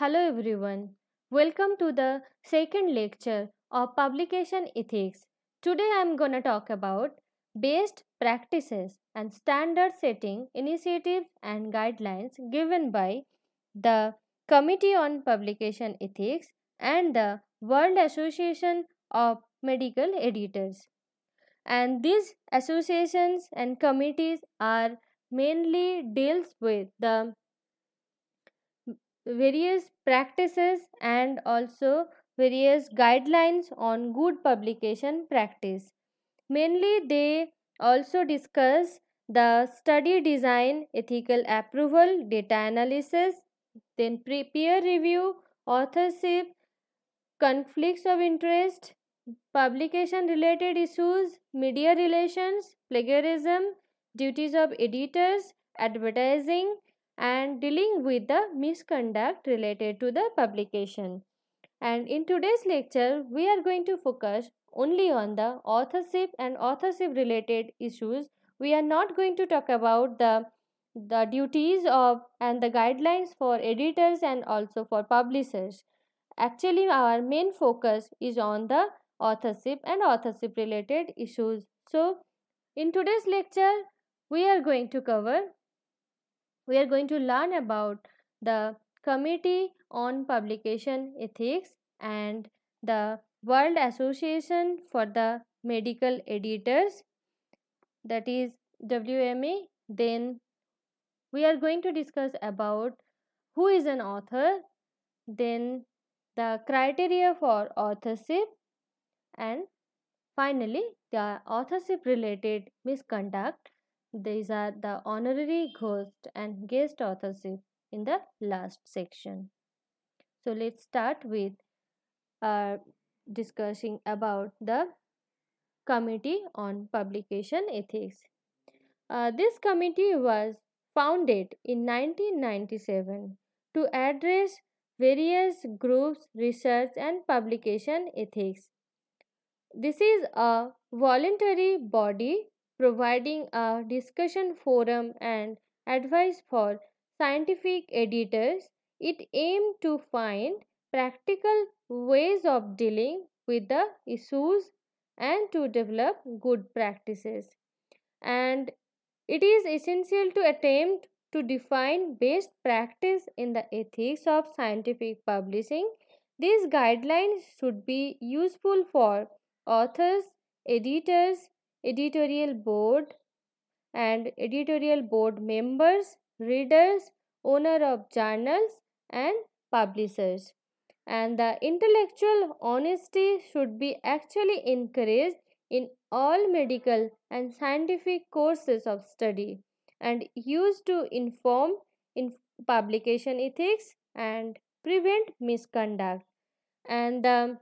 Hello everyone. Welcome to the second lecture of Publication Ethics. Today I am going to talk about best practices and standard setting initiatives and guidelines given by the Committee on Publication Ethics and the World Association of Medical Editors. And these associations and committees are mainly deals with the various practices and also various guidelines on good publication practice. Mainly, they also discuss the study design, ethical approval, data analysis, then peer review, authorship, conflicts of interest, publication related issues, media relations, plagiarism, duties of editors, advertising, and dealing with the misconduct related to the publication. And in today's lecture, we are going to focus only on the authorship and authorship related issues. We are not going to talk about the the duties of and the guidelines for editors and also for publishers. Actually, our main focus is on the authorship and authorship related issues. So, in today's lecture, we are going to cover we are going to learn about the Committee on Publication Ethics and the World Association for the Medical Editors that is WMA. Then we are going to discuss about who is an author, then the criteria for authorship and finally the authorship related misconduct these are the honorary ghost and guest authorship in the last section. So let's start with uh, discussing about the Committee on Publication Ethics. Uh, this committee was founded in 1997 to address various groups research and publication ethics. This is a voluntary body providing a discussion forum and advice for scientific editors. It aimed to find practical ways of dealing with the issues and to develop good practices. And it is essential to attempt to define best practice in the ethics of scientific publishing. These guidelines should be useful for authors, editors, editorial board and editorial board members, readers, owner of journals and publishers. And the intellectual honesty should be actually encouraged in all medical and scientific courses of study and used to inform in publication ethics and prevent misconduct. And the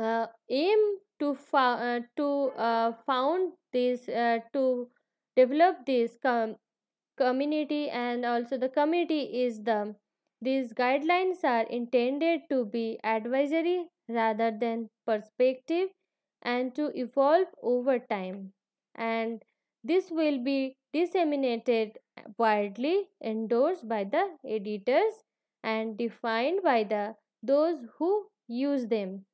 uh, aim to fo- uh, to uh, found this uh, to develop this com- community and also the committee is the these guidelines are intended to be advisory rather than perspective and to evolve over time and this will be disseminated widely endorsed by the editors and defined by the those who use them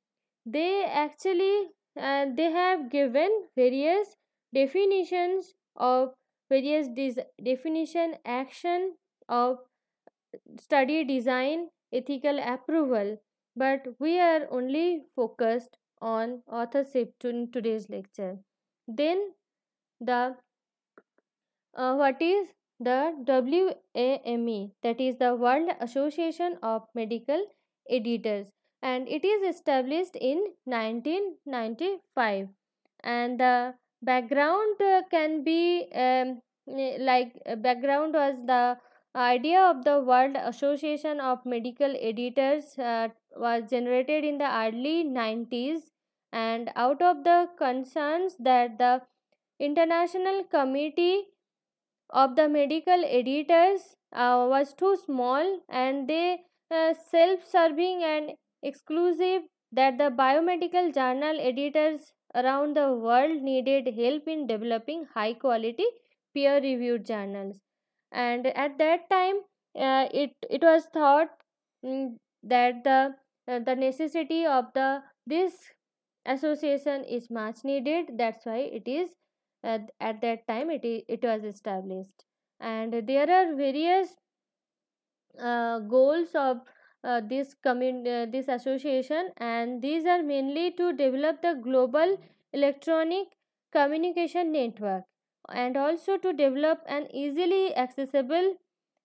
they actually uh, they have given various definitions of various definition action of study design ethical approval but we are only focused on authorship in today's lecture then the uh, what is the WAME that is the World Association of Medical Editors and it is established in 1995 and the background uh, can be um, eh, like uh, background was the idea of the world association of medical editors uh, was generated in the early 90s and out of the concerns that the international committee of the medical editors uh, was too small and they uh, self-serving and exclusive that the biomedical journal editors around the world needed help in developing high quality peer reviewed journals and at that time uh, it it was thought mm, that the uh, the necessity of the this association is much needed that's why it is uh, at that time it is, it was established and there are various uh, goals of uh, this uh, this association and these are mainly to develop the global electronic communication network and also to develop an easily accessible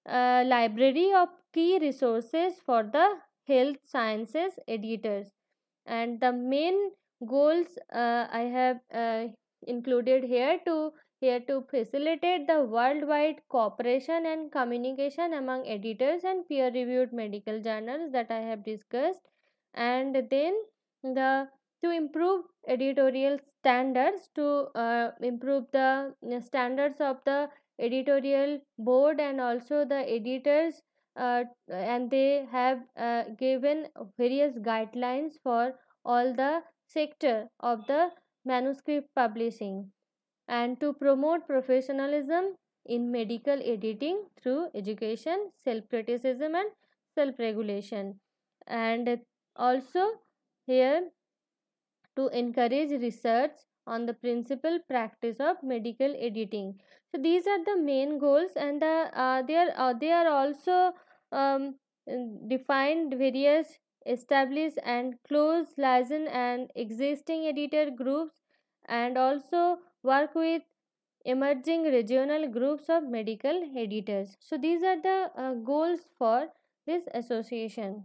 uh, library of key resources for the health sciences editors and the main goals uh, i have uh, included here to here to facilitate the worldwide cooperation and communication among editors and peer-reviewed medical journals that I have discussed and then the to improve editorial standards to uh, improve the uh, standards of the editorial board and also the editors uh, and they have uh, given various guidelines for all the sector of the manuscript publishing and to promote professionalism in medical editing through education, self-criticism and self-regulation. And also here to encourage research on the principal practice of medical editing. So these are the main goals and the, uh, uh, they, are, uh, they are also um, defined various established and close liaison and existing editor groups and also work with emerging regional groups of medical editors. So, these are the uh, goals for this association.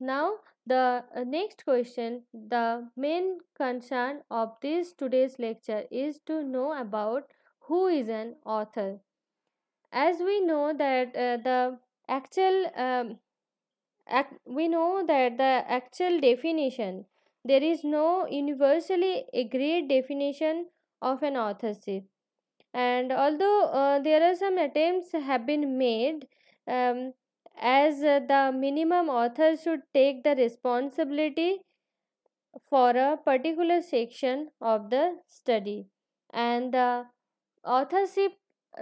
Now, the uh, next question the main concern of this today's lecture is to know about who is an author. As we know that uh, the actual um, we know that the actual definition there is no universally agreed definition of an authorship and although uh, there are some attempts have been made um, as uh, the minimum author should take the responsibility for a particular section of the study and the authorship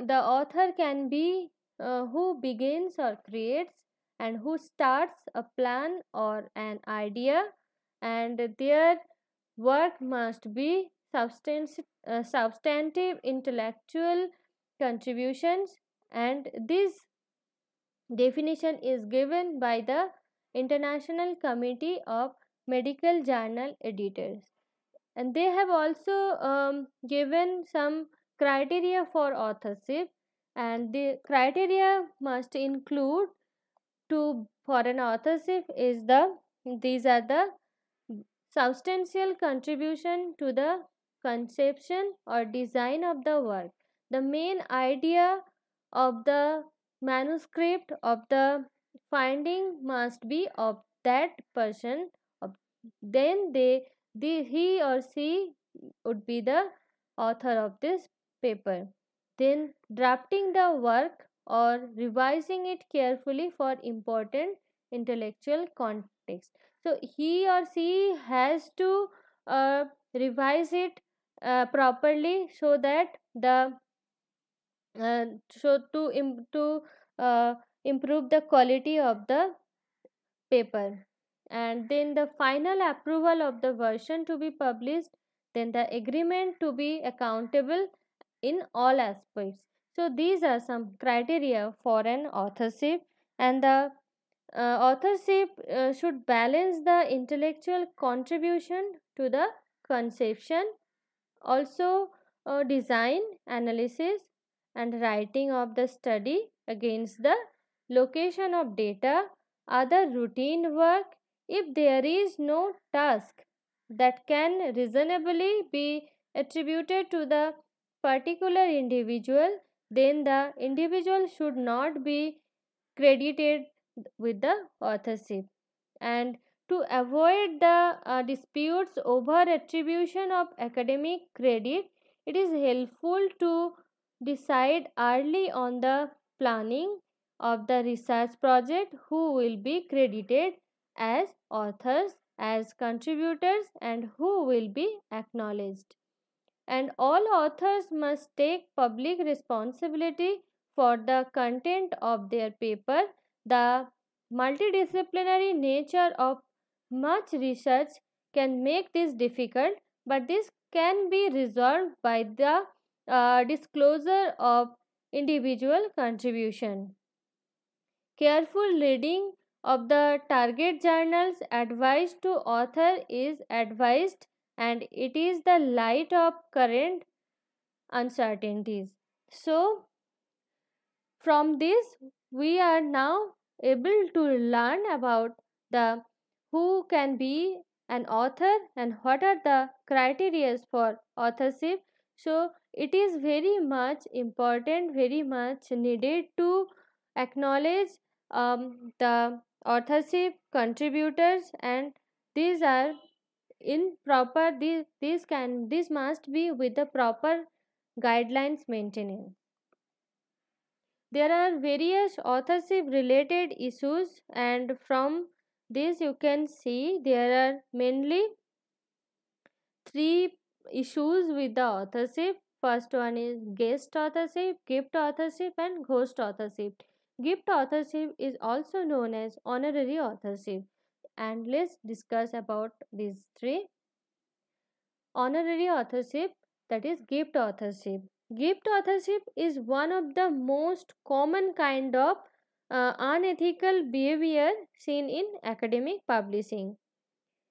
the author can be uh, who begins or creates and who starts a plan or an idea and their work must be substantive, uh, substantive intellectual contributions and this definition is given by the International Committee of Medical Journal Editors and they have also um, given some criteria for authorship and the criteria must include to for an authorship is the these are the substantial contribution to the conception or design of the work. The main idea of the manuscript of the finding must be of that person. Then they, the, he or she would be the author of this paper. Then drafting the work or revising it carefully for important intellectual context so he or she has to uh, revise it uh, properly so that the uh, so to Im- to uh, improve the quality of the paper and then the final approval of the version to be published then the agreement to be accountable in all aspects so these are some criteria for an authorship and the uh, authorship uh, should balance the intellectual contribution to the conception also uh, design analysis and writing of the study against the location of data other routine work if there is no task that can reasonably be attributed to the particular individual then the individual should not be credited with the authorship and to avoid the uh, disputes over attribution of academic credit it is helpful to decide early on the planning of the research project who will be credited as authors as contributors and who will be acknowledged and all authors must take public responsibility for the content of their paper the multidisciplinary nature of much research can make this difficult, but this can be resolved by the uh, disclosure of individual contribution. Careful reading of the target journals advised to author is advised and it is the light of current uncertainties. So, from this we are now able to learn about the who can be an author and what are the criteria for authorship so it is very much important very much needed to acknowledge um, the authorship contributors and these are in proper these these can this must be with the proper guidelines maintaining there are various authorship related issues and from this you can see there are mainly three issues with the authorship. First one is guest authorship, gift authorship and ghost authorship. Gift authorship is also known as honorary authorship and let's discuss about these three. Honorary authorship that is gift authorship. Gift authorship is one of the most common kind of uh, unethical behavior seen in academic publishing.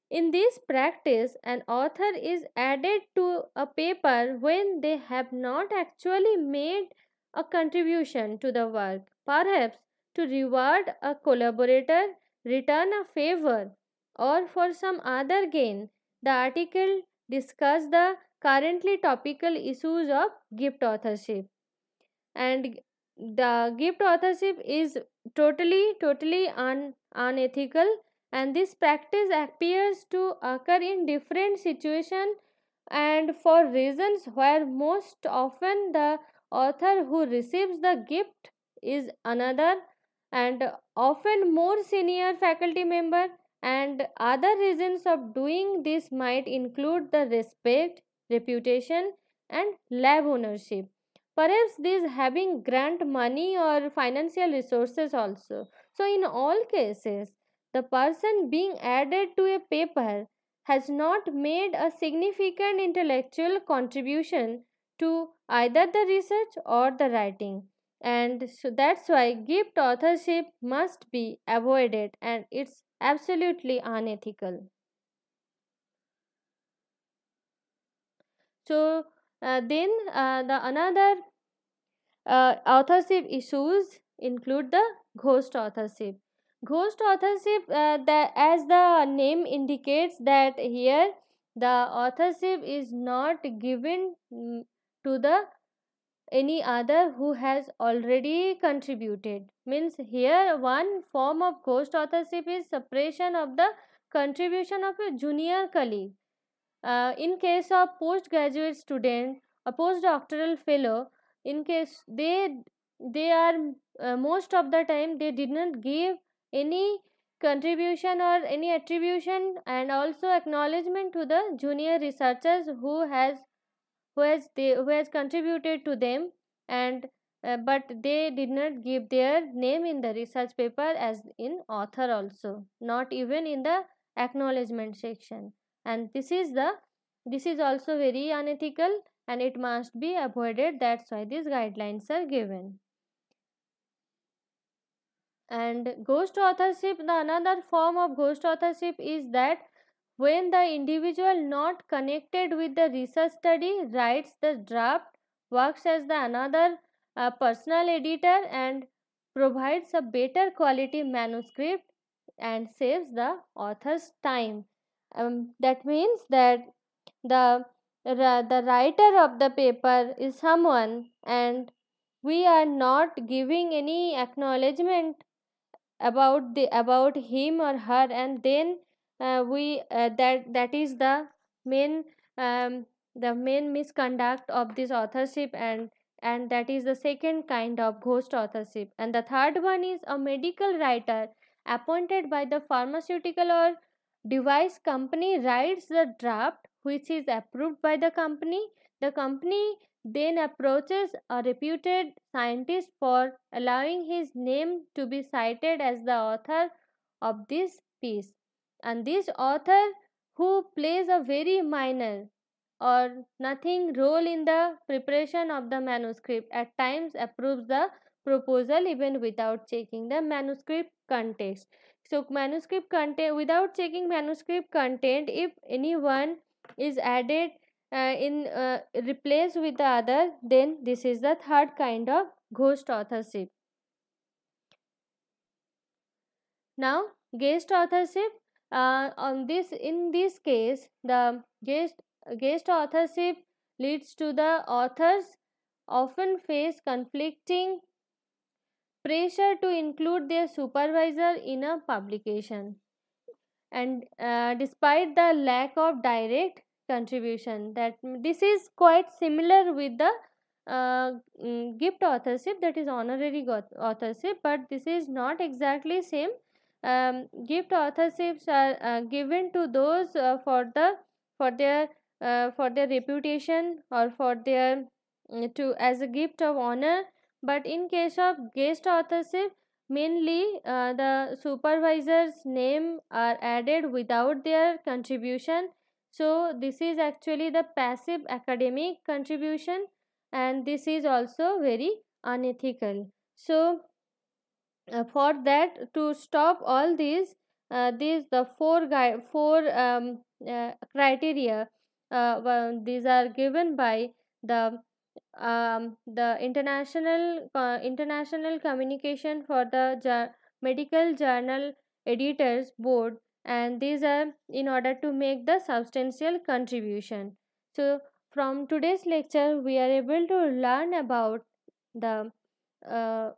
In this practice, an author is added to a paper when they have not actually made a contribution to the work, perhaps to reward a collaborator, return a favor, or for some other gain. The article discusses the currently topical issues of gift authorship and the gift authorship is totally totally un, unethical and this practice appears to occur in different situations and for reasons where most often the author who receives the gift is another and often more senior faculty member and other reasons of doing this might include the respect reputation and lab ownership perhaps these having grant money or financial resources also so in all cases the person being added to a paper has not made a significant intellectual contribution to either the research or the writing and so that's why gift authorship must be avoided and it's absolutely unethical So uh, then uh, the another uh, authorship issues include the ghost authorship. Ghost authorship, the, as the name indicates that here the authorship is not given mm, to the any other who has already contributed means here one form of ghost authorship is suppression of the contribution of a junior colleague uh, in case of postgraduate student, a postdoctoral fellow, in case they they are uh, most of the time they did not give any contribution or any attribution and also acknowledgement to the junior researchers who has who has they who has contributed to them and uh, but they did not give their name in the research paper as in author also not even in the acknowledgement section and this is the this is also very unethical and it must be avoided that's why these guidelines are given and ghost authorship the another form of ghost authorship is that when the individual not connected with the research study writes the draft works as the another uh, personal editor and provides a better quality manuscript and saves the author's time um, that means that the the writer of the paper is someone and we are not giving any acknowledgement about the about him or her and then uh, we uh, that that is the main um, the main misconduct of this authorship and and that is the second kind of ghost authorship and the third one is a medical writer appointed by the pharmaceutical or device company writes the draft which is approved by the company. The company then approaches a reputed scientist for allowing his name to be cited as the author of this piece. And this author, who plays a very minor or nothing role in the preparation of the manuscript, at times approves the proposal even without checking the manuscript context. So manuscript content without checking manuscript content if anyone is added uh, in uh, replace with the other then this is the third kind of ghost authorship. Now guest authorship uh, on this in this case the guest guest authorship leads to the authors often face conflicting pressure to include their supervisor in a publication. And uh, despite the lack of direct contribution, that this is quite similar with the uh, mm, gift authorship that is honorary authorship, but this is not exactly same. Um, gift authorships are uh, given to those uh, for the for their uh, for their reputation or for their mm, to as a gift of honor but in case of guest authorship, mainly uh, the supervisor's name are added without their contribution. So this is actually the passive academic contribution and this is also very unethical. So uh, for that to stop all these, uh, these the four guy four um, uh, criteria uh, these are given by the um, the international uh, international communication for the medical journal editors board and these are in order to make the substantial contribution so from today's lecture we are able to learn about the uh,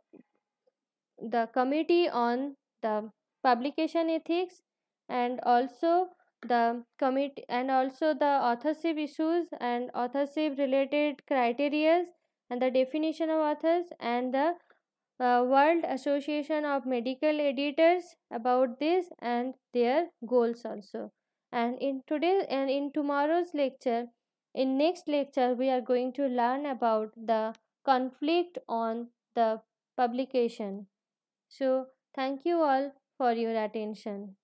the committee on the publication ethics and also the committee and also the authorship issues and authorship related criteria and the definition of authors and the uh, World Association of Medical Editors about this and their goals also. And in today and in tomorrow's lecture, in next lecture, we are going to learn about the conflict on the publication. So, thank you all for your attention.